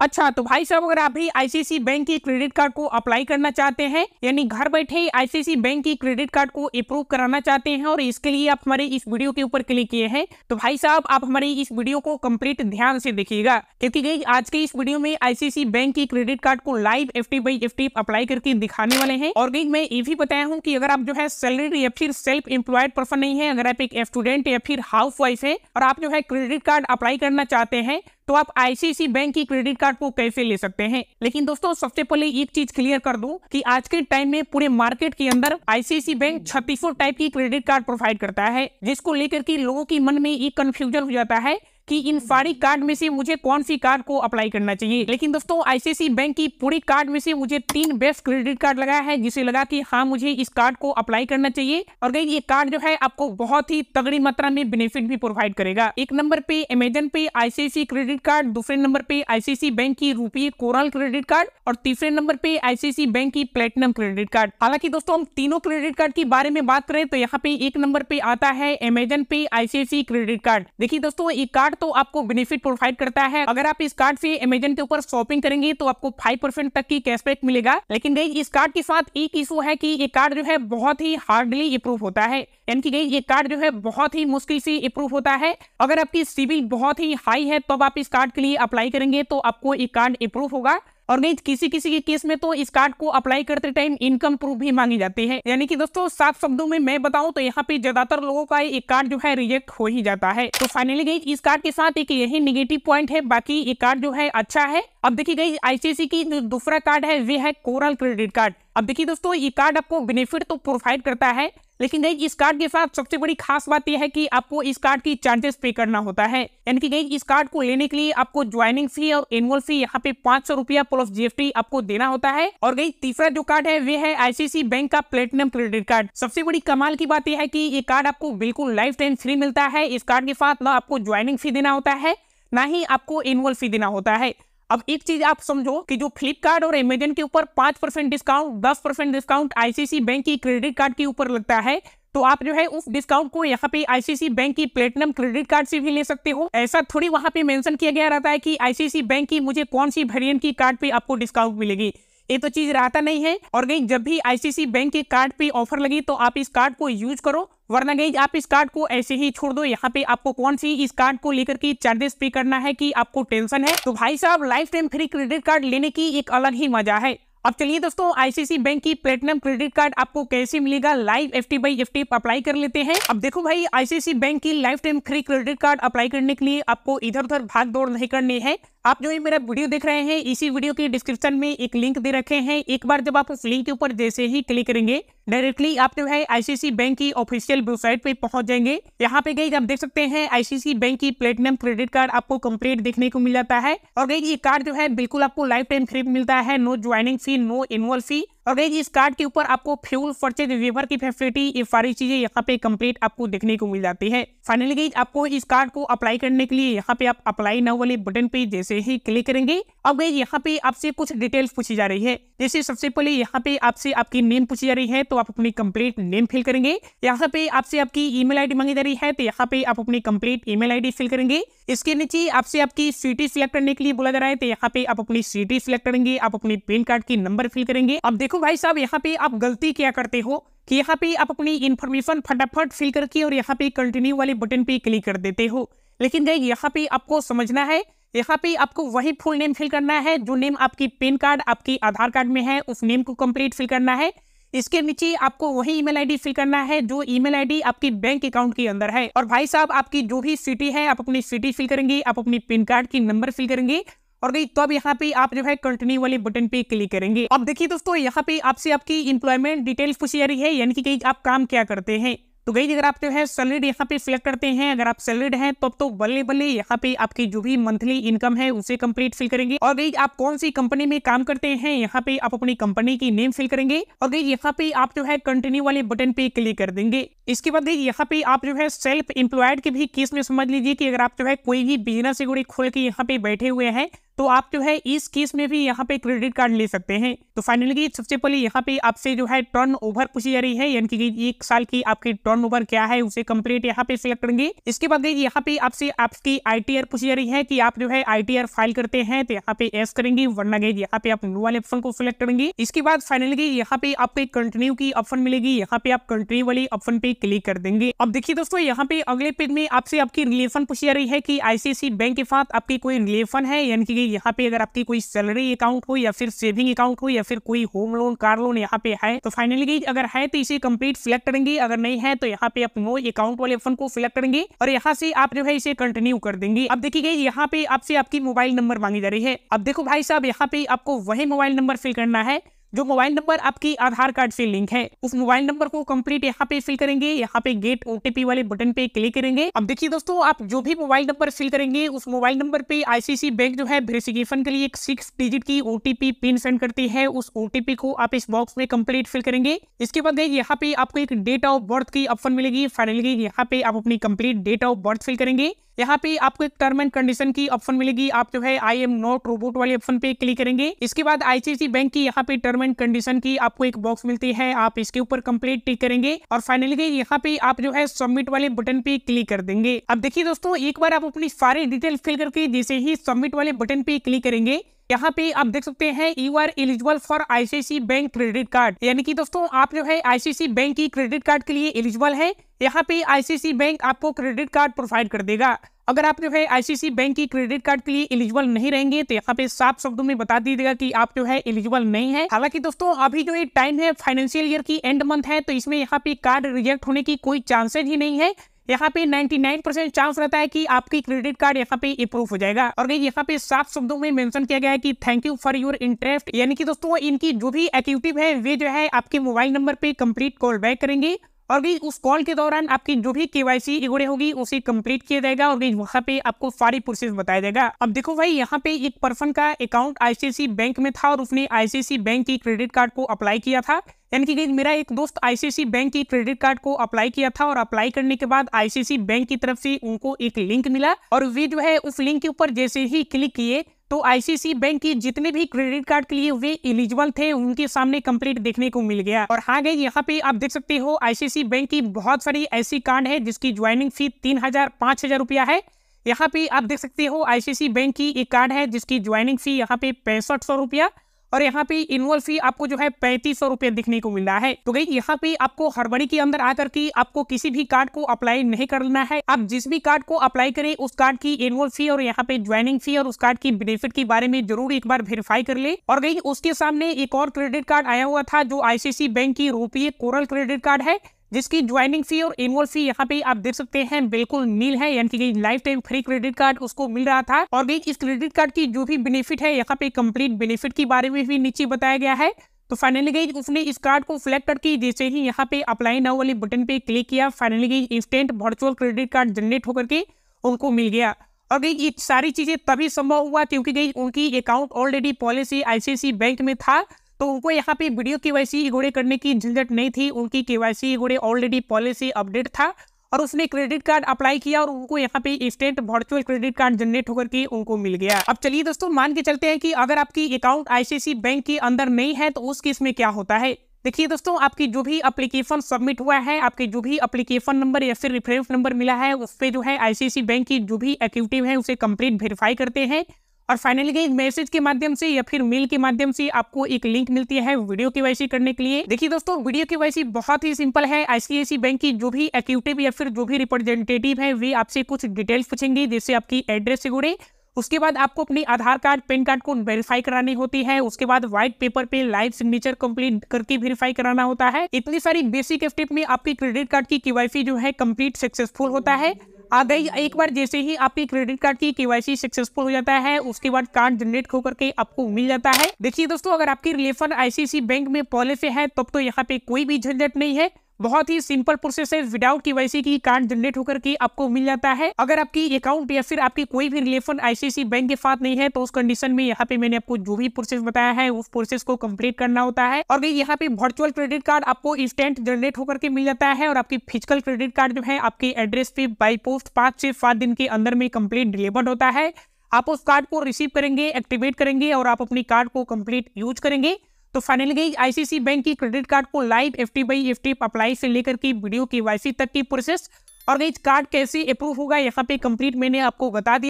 अच्छा तो भाई साहब अगर आप भी आईसीसी बैंक की क्रेडिट कार्ड को अप्लाई करना चाहते हैं यानी घर बैठे ही आईसीसी बैंक की क्रेडिट कार्ड को अप्रूव कराना चाहते हैं और इसके लिए आप हमारे इस वीडियो के ऊपर क्लिक किए हैं तो भाई साहब आप हमारे इस वीडियो को कंप्लीट ध्यान से देखिएगा क्योंकि गई आज के इस वीडियो में आईसीसी बैंक की क्रेडिट कार्ड को live F T by F T apply करके दिखाने वाले हैं और गई मैं ये भी बताया हूँ की अगर आप जो है सैलरी या फिर सेल्फ एम्प्लॉयड पर्सन नहीं है अगर आप एक स्टूडेंट या फिर हाउस वाइफ है और आप जो है क्रेडिट कार्ड अप्लाई करना चाहते हैं तो आप आईसीआईसी बैंक की क्रेडिट कार्ड को कैसे ले सकते हैं लेकिन दोस्तों सबसे पहले एक चीज क्लियर कर दूं कि आज के टाइम में पूरे मार्केट के अंदर आईसीआईसी बैंक छत्तीसों टाइप की क्रेडिट कार्ड प्रोवाइड करता है जिसको लेकर के लोगों के मन में एक कंफ्यूजन हो जाता है कि इन सारी कार्ड में से मुझे कौन सी कार्ड को अप्लाई करना चाहिए लेकिन दोस्तों आईसीआईसी बैंक की पूरी कार्ड में से मुझे तीन बेस्ट क्रेडिट कार्ड लगाया है जिसे लगा कि हाँ मुझे इस कार्ड को अप्लाई करना चाहिए और गई ये कार्ड जो है आपको बहुत ही तगड़ी मात्रा में बेनिफिट भी प्रोवाइड करेगा एक नंबर पे अमेजन पे आईसीआईसी क्रेडिट कार्ड दूसरे नंबर पे आईसीआईसी बैंक की रूपी कोरल क्रेडिट कार्ड और तीसरे नंबर पे आईसीआईसी बैंक की प्लेटिनम क्रेडिट कार्ड हालांकि दोस्तों हम तीनों क्रेडिट कार्ड के बारे में बात करें तो यहाँ पे एक नंबर पे आता है अमेजन पे आईसीआईसी क्रेडिट कार्ड देखिए दोस्तों ये कार्ड कार्ड तो आपको बेनिफिट प्रोवाइड करता है अगर आप इस कार्ड से अमेजन के ऊपर शॉपिंग करेंगे तो आपको फाइव परसेंट तक की कैशबैक मिलेगा लेकिन गई इस कार्ड के साथ एक इशू है कि ये कार्ड जो है बहुत ही हार्डली अप्रूव होता है यानी कि गई ये कार्ड जो है बहुत ही मुश्किल से अप्रूव होता है अगर आपकी सिविल बहुत ही हाई है तब तो आप इस कार्ड के लिए अप्लाई करेंगे तो आपको ये कार्ड अप्रूव होगा और गई किसी किसी के केस में तो इस कार्ड को अप्लाई करते टाइम इनकम प्रूफ भी मांगी जाती है यानी कि दोस्तों साफ शब्दों में मैं बताऊं तो यहाँ पे ज्यादातर लोगों का ये कार्ड जो है रिजेक्ट हो ही जाता है तो फाइनली गई इस कार्ड के साथ एक यही निगेटिव पॉइंट है बाकी ये कार्ड जो है अच्छा है अब देखिए गई आईसीसी की दूसरा कार्ड है वे है कोरल क्रेडिट कार्ड अब देखिए दोस्तों ये कार्ड आपको बेनिफिट तो प्रोवाइड करता है लेकिन गई इस कार्ड के साथ सबसे बड़ी खास बात यह है कि आपको इस कार्ड की चार्जेस पे करना होता है यानी कि गई इस कार्ड को लेने के लिए आपको ज्वाइनिंग फी और एनुअल फी यहाँ पे पांच सौ रुपया प्लस जीएसटी आपको देना होता है और गई तीसरा जो कार्ड है वे है आईसीसी बैंक का प्लेटिनम क्रेडिट कार्ड सबसे बड़ी कमाल की बात यह है की ये कार्ड आपको बिल्कुल लाइफ टाइम फ्री मिलता है इस कार्ड के साथ ना आपको ज्वाइनिंग फी देना होता है ना ही आपको एनुअल फी देना होता है अब एक चीज आप समझो कि जो फ्लिपकार्ट और अमेजन के ऊपर पांच परसेंट डिस्काउंट दस परसेंट डिस्काउंट आईसीसी बैंक की क्रेडिट कार्ड के ऊपर लगता है तो आप जो है उस डिस्काउंट को यहाँ पे आईसीसी बैंक की प्लेटिनम क्रेडिट कार्ड से भी ले सकते हो ऐसा थोड़ी वहां पे मेंशन किया गया रहता है कि आईसीसी बैंक की मुझे कौन सी वेरियंट की कार्ड पे आपको डिस्काउंट मिलेगी ये तो चीज रहता नहीं है और कहीं जब भी आईसीसी बैंक के कार्ड पे ऑफर लगी तो आप इस कार्ड को यूज करो वरना गई आप इस कार्ड को ऐसे ही छोड़ दो यहाँ पे आपको कौन सी इस कार्ड को लेकर के चार्जेस पे करना है कि आपको टेंशन है तो भाई साहब lifetime free credit card लेने की एक अलग ही मजा है अब चलिए दोस्तों आईसीसी बैंक की प्लेटिनम क्रेडिट कार्ड आपको कैसे मिलेगा live F T by F T apply कर लेते हैं अब देखो भाई आईसीसी बैंक की lifetime free credit card apply करने के लिए आपको इधर उधर भाग दौड़ नहीं करनी है आप जो ये मेरा वीडियो देख रहे हैं इसी वीडियो के डिस्क्रिप्शन में एक लिंक दे रखे हैं एक बार जब आप उस लिंक के ऊपर जैसे ही क्लिक करेंगे डायरेक्टली आप जो है आईसीसी बैंक की ऑफिशियल वेबसाइट पे पहुंच जाएंगे यहाँ पे गई आप देख सकते हैं आईसीसी बैंक की प्लेटिनम क्रेडिट कार्ड आपको कम्प्लीट देखने को मिल जाता है और गई ये कार्ड जो है बिल्कुल आपको लाइफ टाइम फ्री मिलता है no joining fee no annual fee और गई इस कार्ड के ऊपर आपको फ्यूल फर्चेज वेवर की फैसिलिटी ये सारी चीजें यहाँ पे कंप्लीट आपको देखने को मिल जाती है फाइनली गई आपको इस कार्ड को अप्लाई करने के लिए यहाँ पे आप अप्लाई नाउ वाले बटन पे जैसे ही क्लिक करेंगे अब गई यहाँ पे आपसे कुछ डिटेल्स पूछी जा रही है जैसे सबसे पहले यहाँ पे आपसे आपकी नेम पूछी जा रही है तो आप अपनी कम्प्लीट नेम फिल करेंगे यहाँ पे आपसे आपकी ईमेल मेल मांगी जा रही है तो यहाँ पे आप अपनी कम्प्लीट ई मेल फिल करेंगे इसके नीचे आपसे आपकी सिटी सिलेक्ट करने के लिए बोला जा रहा है तो यहाँ पे आप अपनी सिटी सिलेक्ट करेंगे आप अपने पेन कार्ड की नंबर फिल करेंगे अब देखो देखो भाई साहब यहाँ पे आप गलती क्या करते हो कि यहाँ पे आप अपनी इन्फॉर्मेशन फटाफट फिल करके और यहाँ पे कंटिन्यू वाले बटन पे क्लिक कर देते हो लेकिन गई यहाँ पे आपको समझना है यहाँ पे आपको वही फुल नेम फिल करना है जो नेम आपकी पेन कार्ड आपकी आधार कार्ड में है उस नेम को कंप्लीट फिल करना है इसके नीचे आपको वही ईमेल आईडी फिल करना है जो ईमेल आईडी आपकी बैंक अकाउंट के अंदर है और भाई साहब आपकी जो भी सिटी है आप अपनी सिटी फिल करेंगे आप अपनी पिन कार्ड की नंबर फिल करेंगे और गई तो अब यहाँ पे आप जो है कंटिन्यू वाले बटन पे क्लिक करेंगे अब देखिए दोस्तों यहाँ पे आपसे आपकी इंप्लॉयमेंट डिटेल पूछी जा रही है यानी कि आप काम क्या करते हैं तो गई अगर आप जो है सैलरीड यहाँ पे सिलेक्ट करते हैं अगर आप सैलरीड हैं तो अब तो बल्ले बल्ले यहाँ पे आपकी जो भी मंथली इनकम है उसे कंप्लीट फिल करेंगे और गई आप कौन सी कंपनी में काम करते हैं यहाँ पे आप अपनी कंपनी की नेम फिल करेंगे और गई यहाँ पे आप जो है कंटिन्यू वाले बटन पे क्लिक कर देंगे इसके बाद गई यहाँ पे आप जो है सेल्फ एम्प्लॉयड के भी केस में समझ लीजिए की अगर आप जो है कोई भी बिजनेस से जुड़े खोल के यहाँ पे बैठे हुए हैं तो आप जो है इस केस में भी यहाँ पे क्रेडिट कार्ड ले सकते हैं तो फाइनली सबसे पहले यहाँ पे आपसे जो है टर्न ओवर पूछी जा रही है यानी कि एक साल की आपकी टर्न ओवर क्या है उसे कंप्लीट यहाँ पे सिलेक्ट करेंगे इसके बाद यहाँ पे आपसे आपकी आई पूछी जा रही है की आप जो है आई फाइल करते हैं तो यहाँ पे एस करेंगे वरना गई यहाँ पे आप नो वाले ऑप्शन को सिलेक्ट करेंगे इसके बाद फाइनली यहाँ पे आपको कंटिन्यू की ऑप्शन मिलेगी यहाँ पे आप कंटिन्यू वाली ऑप्शन पे क्लिक कर देंगे अब देखिए दोस्तों यहाँ पे अगले पेज में आपसे आपकी रिलेशन पूछी जा रही है की आईसीआईसी बैंक के साथ आपकी कोई रिलेशन है यानी कि यहाँ पे अगर आपकी कोई सैलरी अकाउंट हो या फिर सेविंग अकाउंट हो या फिर कोई होम लोन कार लोन यहाँ पे है तो फाइनली अगर है तो इसे कम्प्लीट सिलेक्ट करेंगे अगर नहीं है तो यहाँ पे आप वो अकाउंट वाले ऑप्शन को सिलेक्ट करेंगे और यहाँ से आप जो है इसे कंटिन्यू कर देंगे अब देखिए यहाँ पे आपसे आपकी मोबाइल नंबर मांगी जा रही है अब देखो भाई साहब यहाँ पे आपको वही मोबाइल नंबर फिल करना है जो मोबाइल नंबर आपकी आधार कार्ड से लिंक है उस मोबाइल नंबर को कंप्लीट यहाँ पे फिल करेंगे यहाँ पे गेट ओटीपी वाले बटन पे क्लिक करेंगे अब देखिए दोस्तों आप जो भी मोबाइल नंबर फिल करेंगे उस मोबाइल नंबर पे आईसीसी बैंक जो है वेरिफिकेशन के लिए एक सिक्स डिजिट की ओटीपी पिन सेंड करती है उस ओटीपी को आप इस बॉक्स में कम्प्लीट फिल करेंगे इसके बाद यहाँ पे आपको एक डेट ऑफ बर्थ की ऑप्शन मिलेगी फाइनली यहाँ पे आप अपनी complete date of birth fill करेंगे यहाँ पे आपको एक टर्म एंड कंडीशन की ऑप्शन मिलेगी आप जो है आई एम नॉट रोबोट वाले ऑप्शन पे क्लिक करेंगे इसके बाद आईसीआईसी बैंक की यहाँ पे टर्म एंड कंडीशन की आपको एक बॉक्स मिलती है आप इसके ऊपर कंप्लीट टिक करेंगे और फाइनली यहाँ पे आप जो है सबमिट वाले बटन पे क्लिक कर देंगे अब देखिए दोस्तों एक बार आप अपनी सारी डिटेल फिल करके जैसे ही सबमिट वाले बटन पे क्लिक करेंगे यहाँ पे आप देख सकते हैं you are eligible for ICICI bank credit card यानी कि दोस्तों आप जो है आईसीआईसी बैंक की क्रेडिट कार्ड के लिए एलिजिबल है यहाँ पे आईसीआईसी बैंक आपको क्रेडिट कार्ड प्रोवाइड कर देगा अगर आप जो है आईसीआईसी बैंक की क्रेडिट कार्ड के लिए एलिजिबल नहीं रहेंगे तो यहाँ पे साफ शब्दों में बता दीजिएगा कि आप जो है एलिजिबल नहीं है हालांकि दोस्तों अभी जो टाइम है फाइनेंशियल ईयर की एंड मंथ है तो इसमें यहाँ पे कार्ड रिजेक्ट होने की कोई चांसेज ही नहीं है यहाँ पे 99% चांस रहता है कि आपकी क्रेडिट कार्ड यहाँ पे अप्रूव हो जाएगा और यहाँ पे साफ शब्दों में मेंशन किया गया है कि thank you for your interest यानी कि दोस्तों इनकी जो भी एक्टिव है वे जो है आपके मोबाइल नंबर पे कंप्लीट कॉल बैक करेंगे और भी उस कॉल के दौरान आपकी जो भी केवाईसी इगोड़े होगी उसे कंप्लीट किया जाएगा और वहाँ पे आपको सारी प्रोसेस बताया जाएगा अब देखो भाई यहाँ पे एक पर्सन का अकाउंट आईसीआईसी बैंक में था और उसने आईसीआईसी बैंक की क्रेडिट कार्ड को अप्लाई किया था यानी कि मेरा एक दोस्त आईसीआईसी बैंक की क्रेडिट कार्ड को अप्लाई किया था और अप्लाई करने के बाद आईसीआईसी बैंक की तरफ से उनको एक लिंक मिला और वे जो है उस लिंक के ऊपर जैसे ही क्लिक किए तो आईसीसी बैंक की जितने भी क्रेडिट कार्ड के लिए वे इलिजिबल थे उनके सामने कंप्लीट देखने को मिल गया और हाँ गई यहाँ पे आप देख सकते हो आईसीसी बैंक की बहुत सारी ऐसी कार्ड है जिसकी ज्वाइनिंग फी तीन हजार पांच हजार रुपया है यहाँ पे आप देख सकते हो आईसीसी बैंक की एक कार्ड है जिसकी ज्वाइनिंग फी यहाँ पे पैंसठ सौ रुपया और यहाँ पे एनुअल फी आपको जो है पैंतीस सौ रुपए दिखने को मिल रहा है तो गई यहाँ पे आपको हरबड़ी के अंदर आकर के आपको किसी भी कार्ड को अप्लाई नहीं करना है आप जिस भी कार्ड को अप्लाई करें उस कार्ड की एनुअल फी और यहाँ पे ज्वाइनिंग फी और उस कार्ड की बेनिफिट के बारे में जरूर एक बार वेरीफाई कर ले और गई उसके सामने एक और क्रेडिट कार्ड आया हुआ था जो आईसीसी बैंक की रूपये कोरल क्रेडिट कार्ड है जिसकी ज्वाइनिंग फी और एनुअल फी यहाँ पे आप देख सकते हैं बिल्कुल नील है यानी कि lifetime free credit card उसको मिल रहा था और इस क्रेडिट कार्ड की जो भी बेनिफिट है यहाँ पे कंप्लीट बेनिफिट के बारे में भी नीचे बताया गया है तो फाइनली गई उसने इस कार्ड को सिलेक्ट करके जैसे ही यहाँ पे अप्लाई नाउ वाले बटन पे क्लिक किया फाइनली गई instant virtual credit card generate होकर के उनको मिल गया और गई ये सारी चीज़ें तभी संभव हुआ क्योंकि गई उनकी account already policy ICICI bank में था तो उनको यहाँ पे वीडियो के वाई करने की झंझट नहीं थी उनकी K Y C already policy update था और उसने क्रेडिट कार्ड अप्लाई किया और उनको यहाँ पे instant virtual credit card generate होकर के उनको मिल गया अब चलिए दोस्तों मान के चलते हैं कि अगर आपकी अकाउंट आईसीसी बैंक के अंदर नहीं है तो उस केस में क्या होता है देखिए दोस्तों आपकी जो भी एप्लीकेशन सबमिट हुआ है आपके जो भी एप्लीकेशन नंबर या फिर रिफरेंस नंबर मिला है उस पर जो है आईसीसी बैंक की जो भी एक्टिव है उसे कंप्लीट वेरीफाई करते हैं और फाइनली गई मैसेज के माध्यम से या फिर मेल के माध्यम से आपको एक लिंक मिलती है वीडियो के वाईसी करने के लिए देखिए दोस्तों वीडियो के वाईसी बहुत ही सिंपल है आईसीआईसी बैंक की जो भी एक्यूटिव या फिर जो भी रिप्रेजेंटेटिव है वे आपसे कुछ डिटेल्स पूछेंगे जैसे आपकी एड्रेस से जुड़े उसके बाद आपको अपने आधार कार्ड पैन कार्ड को वेरीफाई करानी होती है उसके बाद व्हाइट पेपर पे लाइव सिग्नेचर कंप्लीट करके वेरीफाई कराना होता है इतनी सारी बेसिक स्टेप में आपके क्रेडिट कार्ड की केवाईसी जो है कंप्लीट सक्सेसफुल होता है आगे एक बार जैसे ही आपके क्रेडिट कार्ड की केवाईसी सक्सेसफुल हो जाता है उसके बाद कार्ड जनरेट होकर के आपको मिल जाता है देखिए दोस्तों अगर आपकी रिलेफन आईसीसी बैंक में पॉलिसी है तब तो, तो यहाँ पे कोई भी झंझट नहीं है बहुत ही सिंपल प्रोसेस है विदाउट केवाईसी की कार्ड जनरेट होकर के आपको मिल जाता है अगर आपकी अकाउंट या फिर आपकी कोई भी रिलेशन आईसीसी बैंक के साथ नहीं है तो उस कंडीशन में यहाँ पे मैंने आपको जो भी प्रोसेस बताया है उस प्रोसेस को कंप्लीट करना होता है और यहाँ पे वर्चुअल क्रेडिट कार्ड आपको इंस्टेंट जनरेट होकर के मिल जाता है और आपकी फिजिकल क्रेडिट कार्ड जो है आपके एड्रेस पे बाई पोस्ट पांच से सात दिन के अंदर में कम्प्लीट डिलीवर्ड होता है आप उस कार्ड को रिसीव करेंगे एक्टिवेट करेंगे और आप अपनी कार्ड को कंप्लीट यूज करेंगे तो फाइनली गई आईसीसी बैंक की क्रेडिट कार्ड को live F T by F T apply से लेकर के वीडियो के वाई तक की प्रोसेस और गई कार्ड कैसे अप्रूव होगा यहाँ पे कंप्लीट मैंने आपको बता दिया